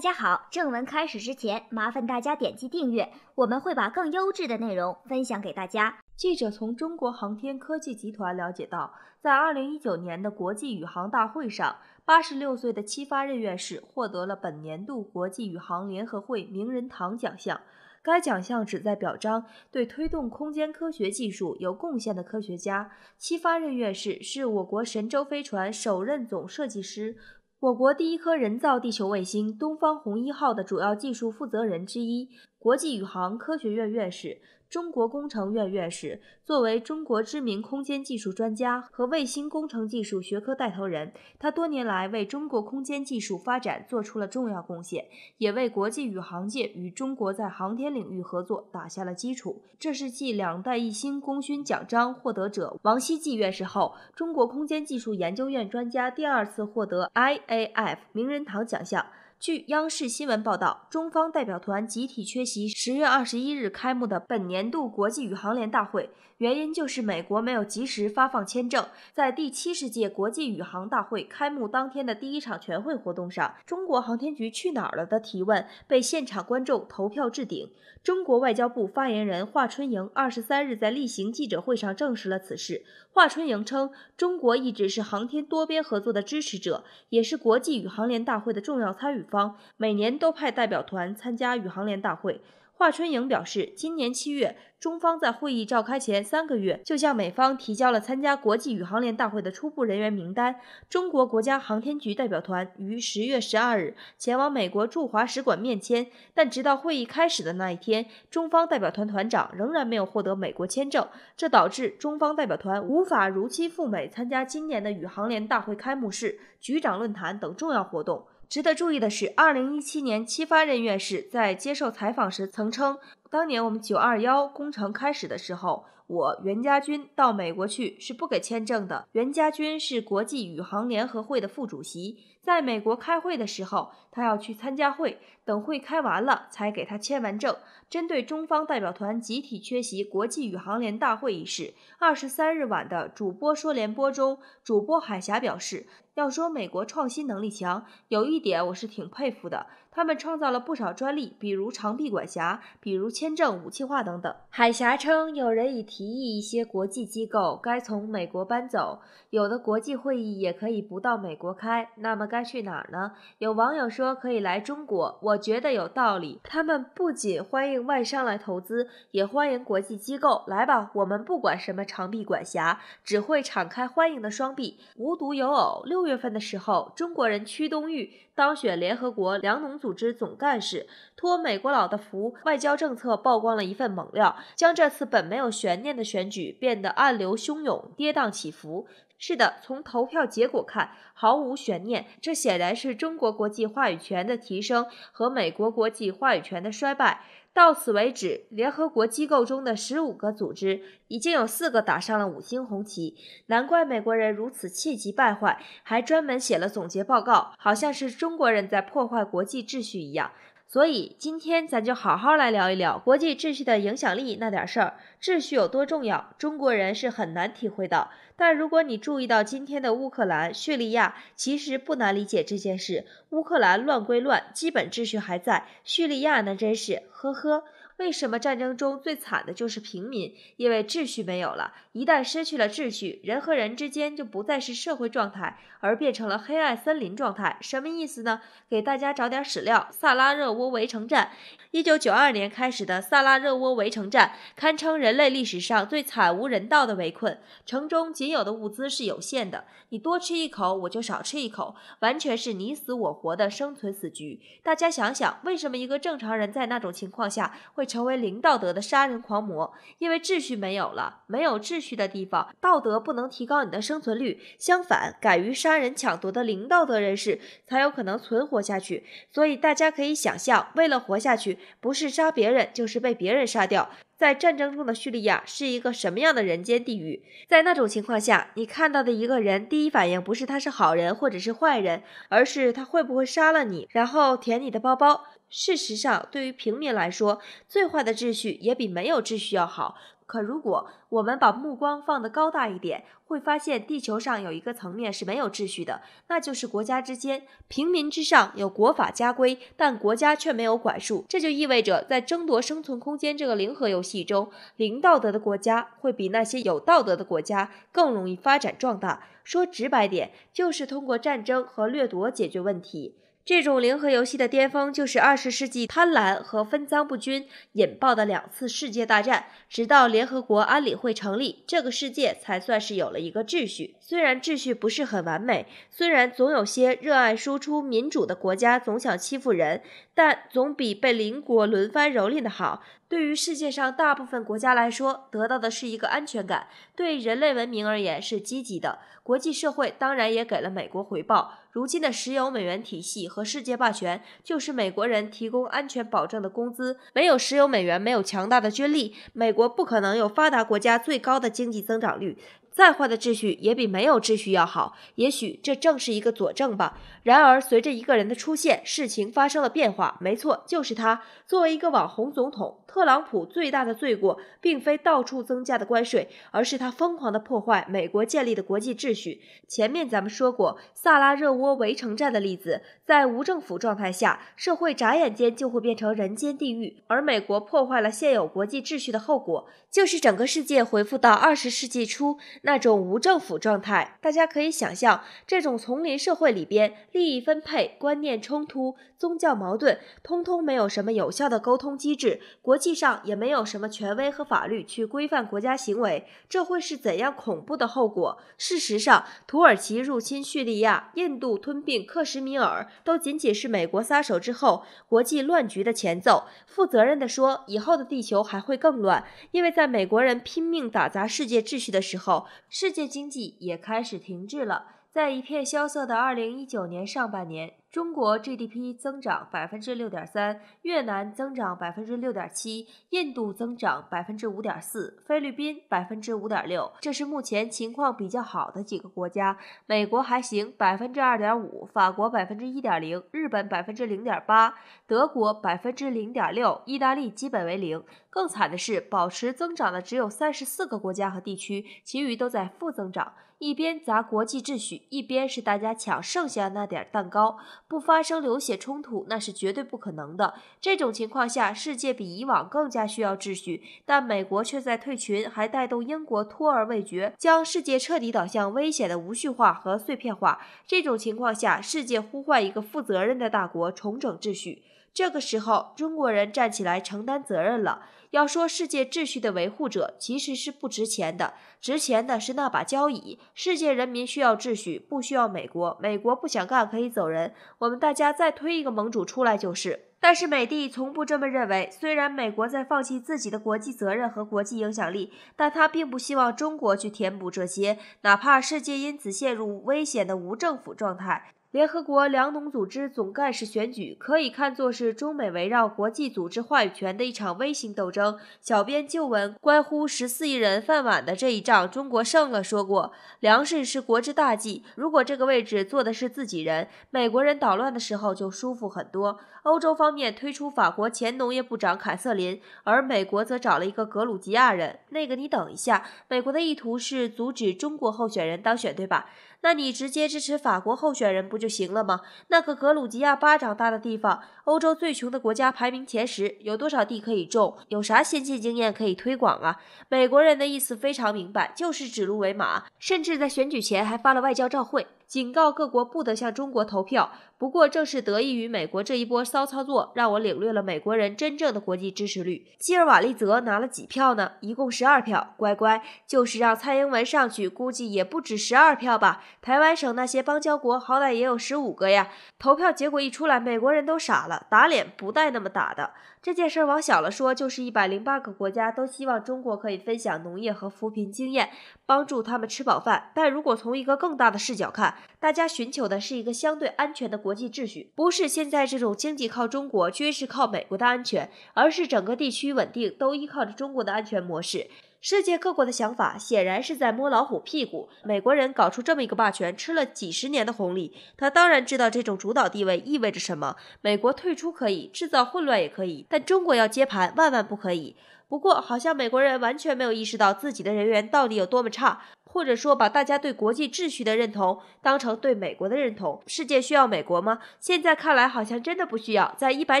大家好，正文开始之前，麻烦大家点击订阅，我们会把更优质的内容分享给大家。记者从中国航天科技集团了解到，在2019年的国际宇航大会上，86岁的戚发轫院士获得了本年度国际宇航联合会名人堂奖项。该奖项旨在表彰对推动空间科学技术有贡献的科学家。戚发轫院士是我国神舟飞船首任总设计师。我国第一颗人造地球卫星“东方红一号”的主要技术负责人之一。国际宇航科学院院士、中国工程院院士，作为中国知名空间技术专家和卫星工程技术学科带头人，他多年来为中国空间技术发展作出了重要贡献，也为国际宇航界与中国在航天领域合作打下了基础。这是继两弹一星功勋奖章获得者王希季院士后，中国空间技术研究院专家第二次获得 IAF 名人堂奖项。据央视新闻报道，中方代表团集体缺席十月二十一日开幕的本年度国际宇航联大会，原因就是美国没有及时发放签证。在第七十届国际宇航大会开幕当天的第一场全会活动上，“中国航天局去哪儿了”的提问被现场观众投票置顶。中国外交部发言人华春莹二十三日在例行记者会上证实了此事。华春莹称，中国一直是航天多边合作的支持者，也是国际宇航联大会的重要参与。方每年都派代表团参加宇航联大会。华春莹表示，今年七月，中方在会议召开前三个月就向美方提交了参加国际宇航联大会的初步人员名单。中国国家航天局代表团于十月十二日前往美国驻华使馆面签，但直到会议开始的那一天，中方代表团团长仍然没有获得美国签证，这导致中方代表团无法如期赴美参加今年的宇航联大会开幕式、局长论坛等重要活动。值得注意的是，二零一七年，七发任院士在接受采访时曾称。当年我们九二幺工程开始的时候，我袁家军到美国去是不给签证的。袁家军是国际宇航联合会的副主席，在美国开会的时候，他要去参加会，等会开完了才给他签完证。针对中方代表团集体缺席国际宇航联大会一事，二十三日晚的主播说联播中，主播海峡表示，要说美国创新能力强，有一点我是挺佩服的。他们创造了不少专利，比如长臂管辖，比如签证武器化等等。海峡称，有人已提议一些国际机构该从美国搬走，有的国际会议也可以不到美国开。那么该去哪儿呢？有网友说可以来中国，我觉得有道理。他们不仅欢迎外商来投资，也欢迎国际机构来吧。我们不管什么长臂管辖，只会敞开欢迎的双臂。无独有偶，六月份的时候，中国人屈东玉。当选联合国粮农组织总干事，托美国佬的福，外交政策曝光了一份猛料，将这次本没有悬念的选举变得暗流汹涌、跌宕起伏。是的，从投票结果看，毫无悬念。这显然是中国国际话语权的提升和美国国际话语权的衰败。到此为止，联合国机构中的十五个组织已经有四个打上了五星红旗。难怪美国人如此气急败坏，还专门写了总结报告，好像是中国人在破坏国际秩序一样。所以今天咱就好好来聊一聊国际秩序的影响力那点事儿，秩序有多重要，中国人是很难体会到。但如果你注意到今天的乌克兰、叙利亚，其实不难理解这件事：乌克兰乱归乱，基本秩序还在；叙利亚那真是呵呵。为什么战争中最惨的就是平民？因为秩序没有了，一旦失去了秩序，人和人之间就不再是社会状态，而变成了黑暗森林状态。什么意思呢？给大家找点史料：萨拉热窝围城战，一九九二年开始的萨拉热窝围城战，堪称人类历史上最惨无人道的围困。城中仅有的物资是有限的，你多吃一口，我就少吃一口，完全是你死我活的生存死局。大家想想，为什么一个正常人在那种情况下会？成为零道德的杀人狂魔，因为秩序没有了，没有秩序的地方，道德不能提高你的生存率。相反，敢于杀人抢夺的零道德人士才有可能存活下去。所以大家可以想象，为了活下去，不是杀别人，就是被别人杀掉。在战争中的叙利亚是一个什么样的人间地狱？在那种情况下，你看到的一个人，第一反应不是他是好人或者是坏人，而是他会不会杀了你，然后舔你的包包。事实上，对于平民来说，最坏的秩序也比没有秩序要好。可如果我们把目光放得高大一点，会发现地球上有一个层面是没有秩序的，那就是国家之间。平民之上有国法家规，但国家却没有管束。这就意味着，在争夺生存空间这个零和游戏中，零道德的国家会比那些有道德的国家更容易发展壮大。说直白点，就是通过战争和掠夺解决问题。这种零和游戏的巅峰，就是二十世纪贪婪和分赃不均引爆的两次世界大战。直到联合国安理会成立，这个世界才算是有了一个秩序。虽然秩序不是很完美，虽然总有些热爱输出民主的国家总想欺负人，但总比被邻国轮番蹂躏的好。对于世界上大部分国家来说，得到的是一个安全感，对人类文明而言是积极的。国际社会当然也给了美国回报。如今的石油美元体系和世界霸权，就是美国人提供安全保障的工资。没有石油美元，没有强大的军力，美国不可能有发达国家最高的经济增长率。再坏的秩序也比没有秩序要好，也许这正是一个佐证吧。然而，随着一个人的出现，事情发生了变化。没错，就是他。作为一个网红总统，特朗普最大的罪过，并非到处增加的关税，而是他疯狂的破坏美国建立的国际秩序。前面咱们说过萨拉热窝围城战的例子，在无政府状态下，社会眨眼间就会变成人间地狱。而美国破坏了现有国际秩序的后果，就是整个世界恢复到二十世纪初。那种无政府状态，大家可以想象，这种丛林社会里边，利益分配、观念冲突、宗教矛盾，通通没有什么有效的沟通机制，国际上也没有什么权威和法律去规范国家行为，这会是怎样恐怖的后果？事实上，土耳其入侵叙利亚，印度吞并克什米尔，都仅仅是美国撒手之后国际乱局的前奏。负责任地说，以后的地球还会更乱，因为在美国人拼命打砸世界秩序的时候，世界经济也开始停滞了，在一片萧瑟的二零一九年上半年。中国 GDP 增长百分之六点三，越南增长百分之六点七，印度增长百分之五点四，菲律宾百分之五点六，这是目前情况比较好的几个国家。美国还行，百分之二点五，法国百分之一点零，日本百分之零点八，德国百分之零点六，意大利基本为零。更惨的是，保持增长的只有三十四个国家和地区，其余都在负增长。一边砸国际秩序，一边是大家抢剩下那点蛋糕。不发生流血冲突，那是绝对不可能的。这种情况下，世界比以往更加需要秩序，但美国却在退群，还带动英国拖而未决，将世界彻底导向危险的无序化和碎片化。这种情况下，世界呼唤一个负责任的大国重整秩序。这个时候，中国人站起来承担责任了。要说世界秩序的维护者其实是不值钱的，值钱的是那把交椅。世界人民需要秩序，不需要美国。美国不想干可以走人，我们大家再推一个盟主出来就是。但是美帝从不这么认为。虽然美国在放弃自己的国际责任和国际影响力，但他并不希望中国去填补这些，哪怕世界因此陷入危险的无政府状态。联合国粮农组织总干事选举可以看作是中美围绕国际组织话语权的一场微型斗争。小编旧闻关乎十四亿人饭碗的这一仗，中国胜了。说过，粮食是国之大计。如果这个位置坐的是自己人，美国人捣乱的时候就舒服很多。欧洲方面推出法国前农业部长凯瑟琳，而美国则找了一个格鲁吉亚人。那个你等一下，美国的意图是阻止中国候选人当选，对吧？那你直接支持法国候选人不就行了吗？那个格鲁吉亚巴掌大的地方，欧洲最穷的国家，排名前十，有多少地可以种？有啥先进经验可以推广啊？美国人的意思非常明白，就是指鹿为马，甚至在选举前还发了外交照会。警告各国不得向中国投票。不过，正是得益于美国这一波骚操作，让我领略了美国人真正的国际支持率。基尔瓦利泽拿了几票呢？一共十二票。乖乖，就是让蔡英文上去，估计也不止十二票吧？台湾省那些邦交国好歹也有十五个呀。投票结果一出来，美国人都傻了，打脸不带那么打的。这件事儿往小了说，就是一百零八个国家都希望中国可以分享农业和扶贫经验，帮助他们吃饱饭。但如果从一个更大的视角看，大家寻求的是一个相对安全的国际秩序，不是现在这种经济靠中国、军事靠美国的安全，而是整个地区稳定都依靠着中国的安全模式。世界各国的想法显然是在摸老虎屁股。美国人搞出这么一个霸权，吃了几十年的红利，他当然知道这种主导地位意味着什么。美国退出可以，制造混乱也可以，但中国要接盘，万万不可以。不过，好像美国人完全没有意识到自己的人缘到底有多么差，或者说把大家对国际秩序的认同当成对美国的认同。世界需要美国吗？现在看来，好像真的不需要。在一百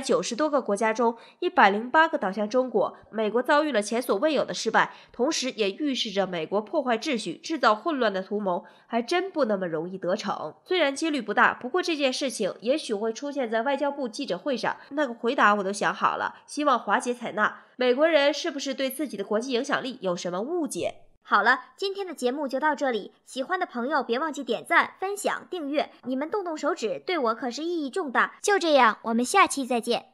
九十多个国家中，一百零八个倒向中国，美国遭遇了前所未有的失败，同时也预示着美国破坏秩序、制造混乱的图谋还真不那么容易得逞。虽然几率不大，不过这件事情也许会出现在外交部记者会上，那个回答我都想好了，希望华姐采纳。美国人是不是对自己的国际影响力有什么误解？好了，今天的节目就到这里。喜欢的朋友别忘记点赞、分享、订阅。你们动动手指，对我可是意义重大。就这样，我们下期再见。